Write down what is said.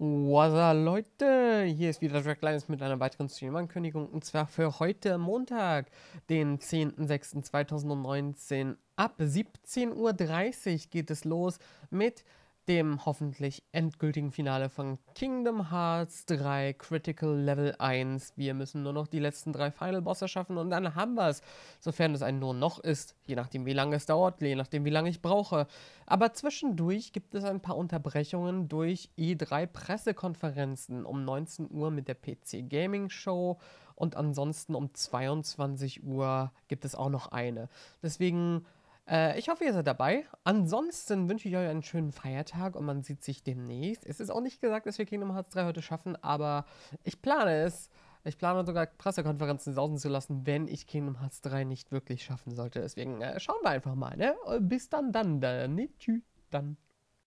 Was Leute, hier ist wieder Drag Lions mit einer weiteren Stream-Ankündigung und zwar für heute Montag, den 10.06.2019 ab 17.30 Uhr geht es los mit dem hoffentlich endgültigen Finale von Kingdom Hearts 3 Critical Level 1. Wir müssen nur noch die letzten drei Final Bosse schaffen und dann haben wir es. Sofern es ein nur noch ist, je nachdem wie lange es dauert, je nachdem wie lange ich brauche. Aber zwischendurch gibt es ein paar Unterbrechungen durch E3 Pressekonferenzen um 19 Uhr mit der PC Gaming Show und ansonsten um 22 Uhr gibt es auch noch eine. Deswegen äh, ich hoffe, ihr seid dabei. Ansonsten wünsche ich euch einen schönen Feiertag und man sieht sich demnächst. Es ist auch nicht gesagt, dass wir Kingdom Hearts 3 heute schaffen, aber ich plane es. Ich plane sogar Pressekonferenzen sausen zu lassen, wenn ich Kingdom Hearts 3 nicht wirklich schaffen sollte. Deswegen äh, schauen wir einfach mal, ne? Bis dann, dann, dann. Ne? Tschüss, dann.